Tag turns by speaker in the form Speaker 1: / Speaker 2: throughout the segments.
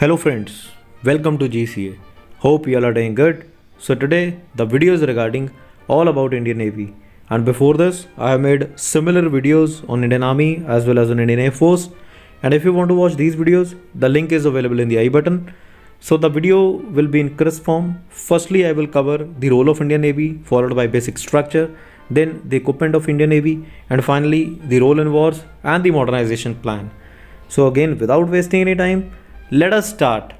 Speaker 1: Hello friends, welcome to GCA. Hope you all are doing good. So today the video is regarding all about Indian Navy. And before this, I have made similar videos on Indian Army as well as on Indian Air Force. And if you want to watch these videos, the link is available in the i button. So the video will be in crisp form. Firstly, I will cover the role of Indian Navy followed by basic structure, then the equipment of Indian Navy and finally the role in wars and the modernization plan. So again, without wasting any time, let us start.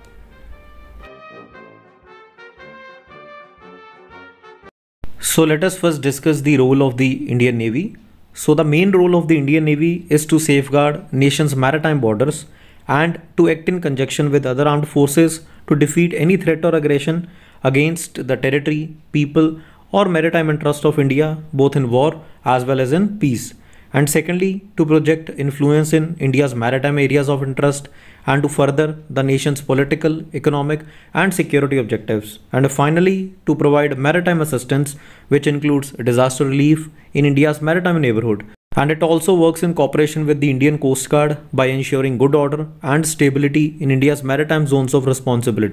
Speaker 1: So let us first discuss the role of the Indian Navy. So the main role of the Indian Navy is to safeguard nation's maritime borders and to act in conjunction with other armed forces to defeat any threat or aggression against the territory, people or maritime interest of India both in war as well as in peace and secondly to project influence in India's maritime areas of interest and to further the nation's political, economic and security objectives and finally to provide maritime assistance which includes disaster relief in India's maritime neighborhood and it also works in cooperation with the Indian Coast Guard by ensuring good order and stability in India's maritime zones of responsibility.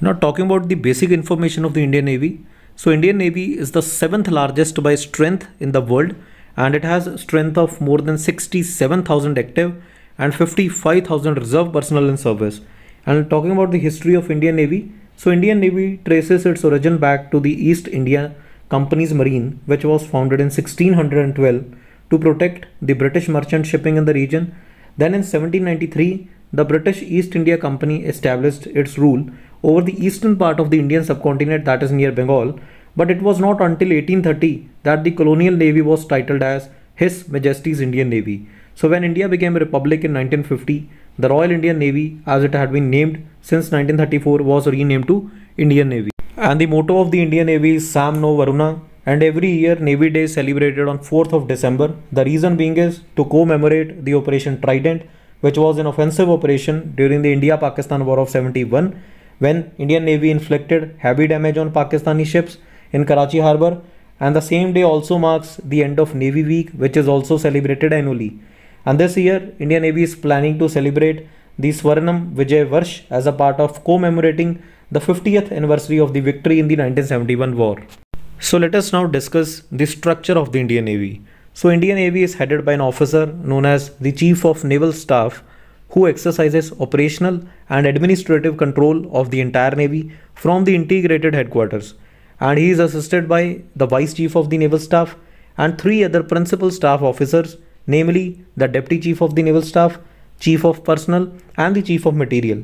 Speaker 1: Now talking about the basic information of the Indian Navy. So Indian Navy is the seventh largest by strength in the world and it has strength of more than 67,000 active and 55,000 reserve personnel in service. And talking about the history of Indian Navy, so Indian Navy traces its origin back to the East India Company's Marine, which was founded in 1612 to protect the British merchant shipping in the region. Then in 1793, the British East India Company established its rule over the eastern part of the Indian subcontinent that is near Bengal but it was not until 1830 that the colonial navy was titled as His Majesty's Indian Navy. So when India became a republic in 1950, the Royal Indian Navy, as it had been named since 1934, was renamed to Indian Navy. And the motto of the Indian Navy is Sam No Varuna, and every year Navy Day is celebrated on 4th of December. The reason being is to commemorate the Operation Trident, which was an offensive operation during the India-Pakistan War of 71, when Indian Navy inflicted heavy damage on Pakistani ships in Karachi harbour. And the same day also marks the end of Navy Week, which is also celebrated annually. And this year, Indian Navy is planning to celebrate the Swarnam Vijay Varsh as a part of commemorating the 50th anniversary of the victory in the 1971 war. So let us now discuss the structure of the Indian Navy. So Indian Navy is headed by an officer known as the Chief of Naval Staff who exercises operational and administrative control of the entire Navy from the integrated headquarters and he is assisted by the Vice Chief of the Naval Staff and three other principal staff officers, namely the Deputy Chief of the Naval Staff, Chief of Personnel, and the Chief of Material.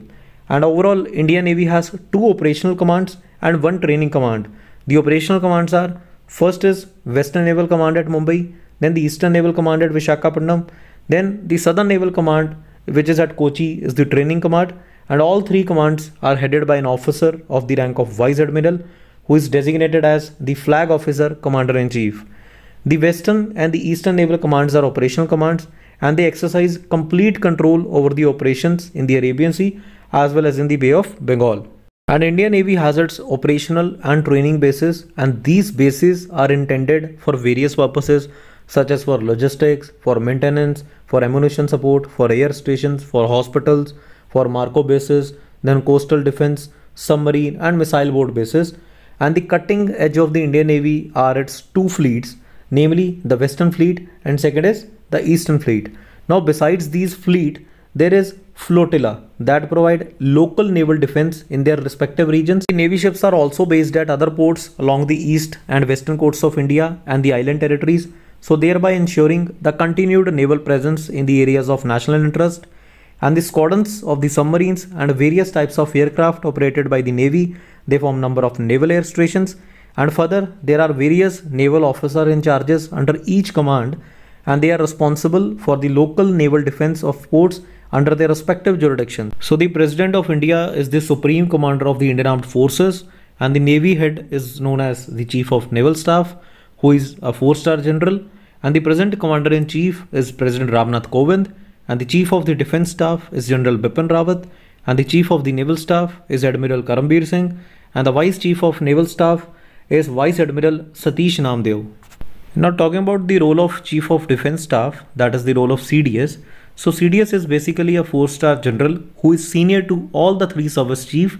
Speaker 1: And overall, Indian Navy has two operational commands and one training command. The operational commands are first is Western Naval Command at Mumbai, then the Eastern Naval Command at Visakhapatnam, then the Southern Naval Command, which is at Kochi, is the training command, and all three commands are headed by an officer of the rank of Vice Admiral who is designated as the Flag Officer Commander in Chief. The Western and the Eastern Naval Commands are operational commands and they exercise complete control over the operations in the Arabian Sea as well as in the Bay of Bengal. And Indian Navy has its operational and training bases and these bases are intended for various purposes such as for logistics, for maintenance, for ammunition support, for air stations, for hospitals, for Marco bases, then coastal defense, submarine and missile boat bases and the cutting edge of the Indian Navy are its two fleets, namely the Western Fleet and second is the Eastern Fleet. Now besides these fleet, there is flotilla that provide local naval defense in their respective regions. The Navy ships are also based at other ports along the east and western coasts of India and the island territories, so thereby ensuring the continued naval presence in the areas of national interest and the squadrons of the submarines and various types of aircraft operated by the Navy. They form number of naval air stations and further there are various naval officer in charges under each command and they are responsible for the local naval defense of ports under their respective jurisdiction. So the President of India is the Supreme Commander of the Indian Armed Forces and the Navy head is known as the Chief of Naval Staff who is a four-star general and the present Commander-in-Chief is President Ramnath Kovind and the Chief of the Defence Staff is General Bipin Rawat and the Chief of the Naval Staff is Admiral Karambir Singh and the Vice Chief of Naval Staff is Vice Admiral Satish Namdev. Now talking about the role of Chief of Defence Staff that is the role of CDS. So CDS is basically a 4-star general who is senior to all the three service chief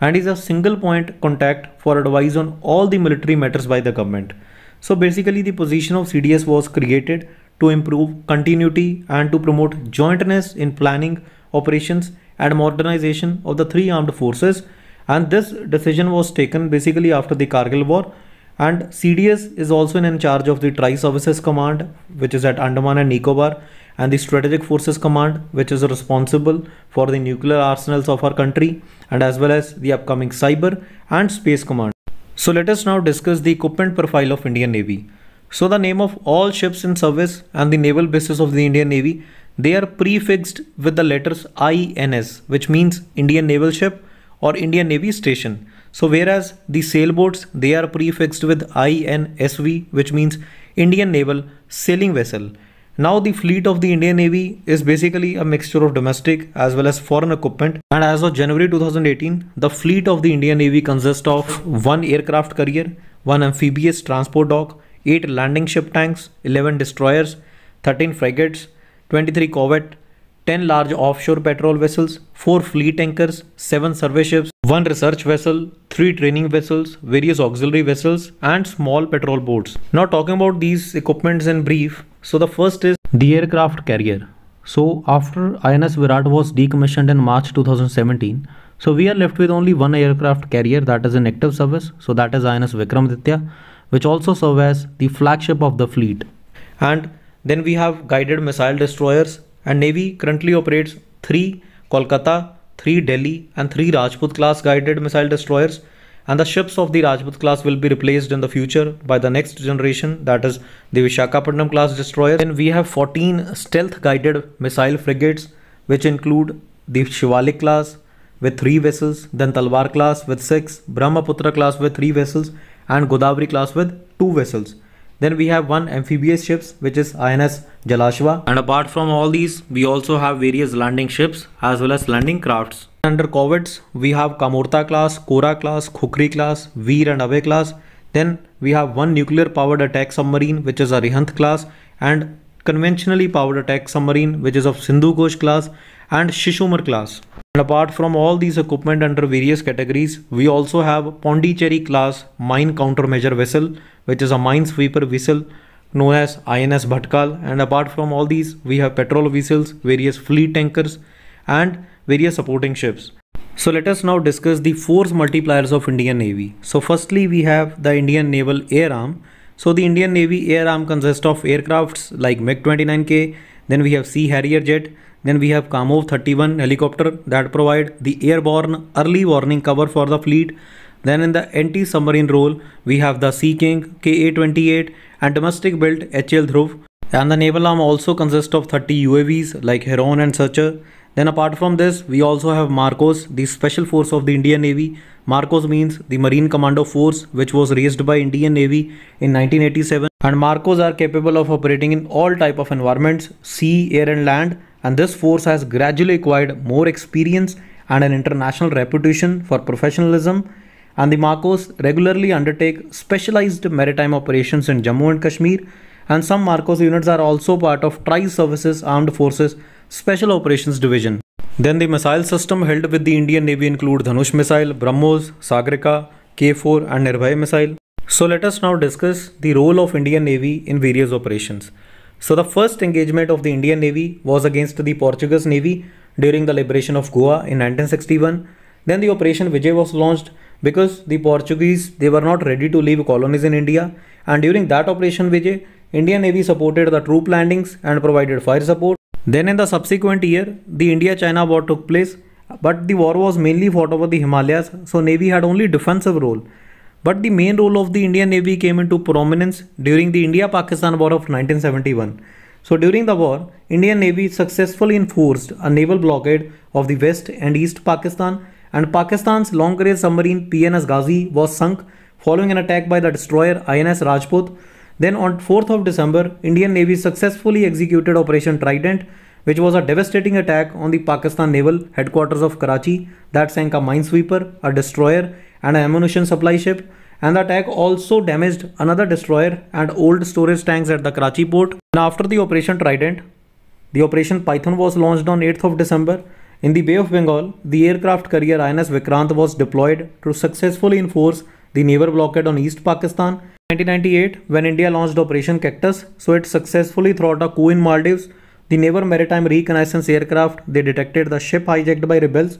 Speaker 1: and is a single point contact for advice on all the military matters by the government. So basically the position of CDS was created to improve continuity and to promote jointness in planning, operations, and modernization of the three armed forces. And this decision was taken basically after the Kargil War. And CDS is also in charge of the Tri Services Command, which is at Andaman and Nicobar, and the Strategic Forces Command, which is responsible for the nuclear arsenals of our country, and as well as the upcoming Cyber and Space Command. So let us now discuss the equipment profile of Indian Navy. So the name of all ships in service and the naval bases of the Indian Navy, they are prefixed with the letters INS, which means Indian Naval Ship or Indian Navy Station. So whereas the sailboats, they are prefixed with INSV, which means Indian Naval Sailing Vessel. Now the fleet of the Indian Navy is basically a mixture of domestic as well as foreign equipment and as of January 2018 the fleet of the Indian Navy consists of one aircraft carrier, one amphibious transport dock, 8 landing ship tanks, 11 destroyers, 13 frigates, 23 corvette, 10 large offshore patrol vessels, 4 fleet tankers, 7 survey ships, 1 research vessel, 3 training vessels, various auxiliary vessels and small patrol boats. Now talking about these equipments in brief. So the first is the aircraft carrier. So after INS Virat was decommissioned in March 2017, so we are left with only one aircraft carrier that is in active service. So that is INS Vikramaditya which also serve as the flagship of the fleet. And then we have guided missile destroyers and Navy currently operates 3 Kolkata, 3 Delhi and 3 Rajput class guided missile destroyers and the ships of the Rajput class will be replaced in the future by the next generation that is the Vishakhapatnam class destroyer. Then we have 14 stealth guided missile frigates which include the Shivalik class with 3 vessels, then Talwar class with 6, Brahmaputra class with 3 vessels and Godavari class with two vessels. Then we have one amphibious ships which is INS Jalashwa and apart from all these we also have various landing ships as well as landing crafts. Under corvettes we have Kamorta class, Kora class, Khukri class, Veer and Away class. Then we have one nuclear powered attack submarine which is Arihant class and conventionally powered attack submarine which is of Sindhu Ghosh class and Shishumar class. And apart from all these equipment under various categories, we also have Pondicherry class mine countermeasure vessel, which is a minesweeper vessel known as INS Bhatkal. And apart from all these, we have petrol vessels, various fleet tankers, and various supporting ships. So let us now discuss the force multipliers of Indian Navy. So firstly, we have the Indian Naval Air Arm. So the Indian Navy Air Arm consists of aircrafts like MiG-29K, then we have Sea Harrier jet, then we have Kamov 31 helicopter that provide the airborne early warning cover for the fleet. Then in the anti-submarine role, we have the Sea King KA-28 and domestic built HL Dhruv. And the naval arm also consists of 30 UAVs like Heron and Searcher. Then apart from this, we also have Marcos, the special force of the Indian Navy. Marcos means the Marine Commando Force which was raised by Indian Navy in 1987. And Marcos are capable of operating in all type of environments, sea, air and land and this force has gradually acquired more experience and an international reputation for professionalism and the Marcos regularly undertake specialized maritime operations in Jammu and Kashmir and some Marcos units are also part of Tri-Services Armed Forces Special Operations Division. Then the missile system held with the Indian Navy include Dhanush missile, BrahMos, Sagrika, K4 and Nirbhay missile. So let us now discuss the role of Indian Navy in various operations. So the first engagement of the Indian Navy was against the Portuguese Navy during the liberation of Goa in 1961. Then the Operation Vijay was launched because the Portuguese they were not ready to leave colonies in India and during that Operation Vijay Indian Navy supported the troop landings and provided fire support. Then in the subsequent year the India-China war took place but the war was mainly fought over the Himalayas so Navy had only defensive role but the main role of the Indian Navy came into prominence during the India-Pakistan War of 1971. So during the war, Indian Navy successfully enforced a naval blockade of the West and East Pakistan and Pakistan's long-range submarine PNS Ghazi was sunk following an attack by the destroyer INS Rajput. Then on 4th of December, Indian Navy successfully executed Operation Trident which was a devastating attack on the Pakistan naval headquarters of Karachi that sank a minesweeper, a destroyer and an ammunition supply ship and the attack also damaged another destroyer and old storage tanks at the Karachi port. And after the Operation Trident, the Operation Python was launched on 8th of December. In the Bay of Bengal, the aircraft carrier INS Vikrant was deployed to successfully enforce the naval blockade on East Pakistan. 1998, when India launched Operation Cactus, so it successfully thwarted a coup in Maldives. The naval maritime reconnaissance aircraft, they detected the ship hijacked by rebels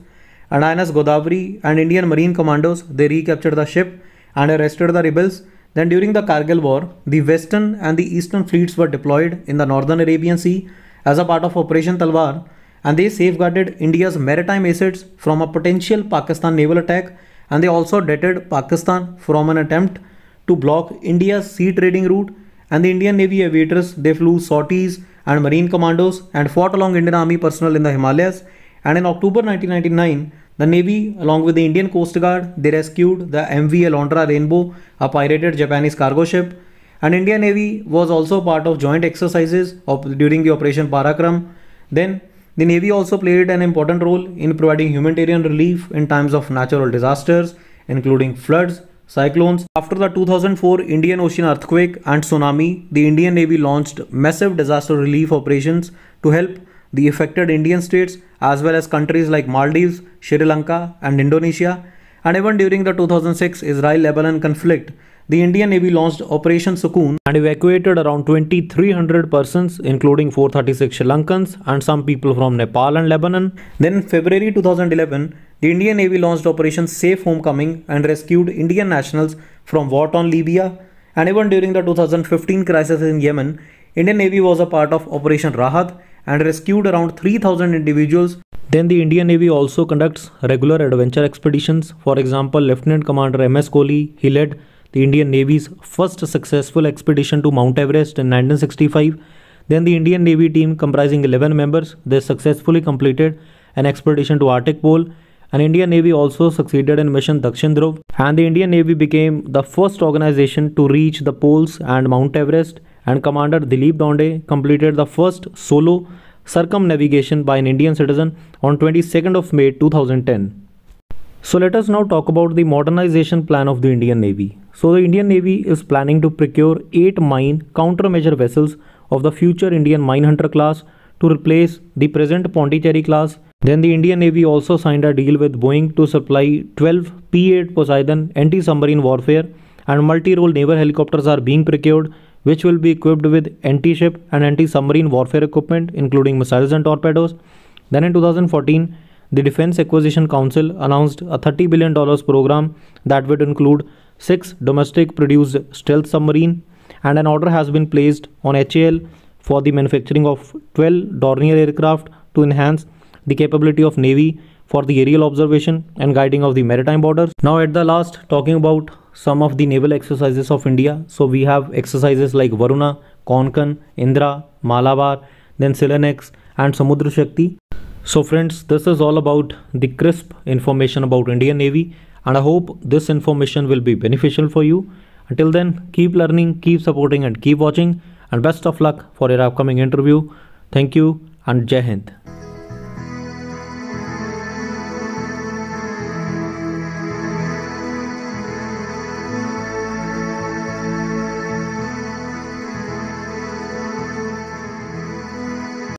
Speaker 1: and INS Godavari and Indian Marine Commandos, they recaptured the ship and arrested the rebels. Then during the Kargil War, the Western and the Eastern fleets were deployed in the Northern Arabian Sea as a part of Operation Talwar and they safeguarded India's maritime assets from a potential Pakistan naval attack and they also deterred Pakistan from an attempt to block India's sea trading route and the Indian Navy aviators they flew sorties and marine commandos and fought along Indian army personnel in the Himalayas and in October 1999, the Navy, along with the Indian Coast Guard, they rescued the MV Alondra Rainbow, a pirated Japanese cargo ship. And Indian Navy was also part of joint exercises of, during the Operation Parakram. Then, the Navy also played an important role in providing humanitarian relief in times of natural disasters, including floods, cyclones. After the 2004 Indian Ocean earthquake and tsunami, the Indian Navy launched massive disaster relief operations to help the affected Indian states as well as countries like Maldives, Sri Lanka, and Indonesia. And even during the 2006 Israel Lebanon conflict, the Indian Navy launched Operation Sukoon and evacuated around 2300 persons, including 436 Sri Lankans and some people from Nepal and Lebanon. Then, in February 2011, the Indian Navy launched Operation Safe Homecoming and rescued Indian nationals from war torn Libya. And even during the 2015 crisis in Yemen, Indian Navy was a part of Operation Rahat and rescued around 3000 individuals. Then the Indian Navy also conducts regular adventure expeditions. For example, Lieutenant Commander MS Kohli, he led the Indian Navy's first successful expedition to Mount Everest in 1965. Then the Indian Navy team comprising 11 members, they successfully completed an expedition to Arctic Pole and Indian Navy also succeeded in mission Dakshin Dhruv and the Indian Navy became the first organization to reach the poles and Mount Everest and Commander Dilip Donde completed the first solo circumnavigation by an Indian citizen on 22nd of May 2010. So let us now talk about the modernization plan of the Indian Navy. So the Indian Navy is planning to procure 8 mine countermeasure vessels of the future Indian Minehunter class to replace the present Pondicherry class. Then the Indian Navy also signed a deal with Boeing to supply 12 P-8 Poseidon anti-submarine warfare and multi-role naval helicopters are being procured which will be equipped with anti-ship and anti-submarine warfare equipment including missiles and torpedoes. Then in 2014, the Defense Acquisition Council announced a $30 billion program that would include six domestic produced stealth submarine and an order has been placed on HAL for the manufacturing of 12 Dornier aircraft to enhance the capability of Navy for the aerial observation and guiding of the maritime borders. Now at the last talking about some of the naval exercises of India. So we have exercises like Varuna, Konkan, Indra, Malabar, then Silenex and Samudra Shakti. So friends, this is all about the crisp information about Indian Navy and I hope this information will be beneficial for you. Until then, keep learning, keep supporting and keep watching and best of luck for your upcoming interview. Thank you and Jai Hind.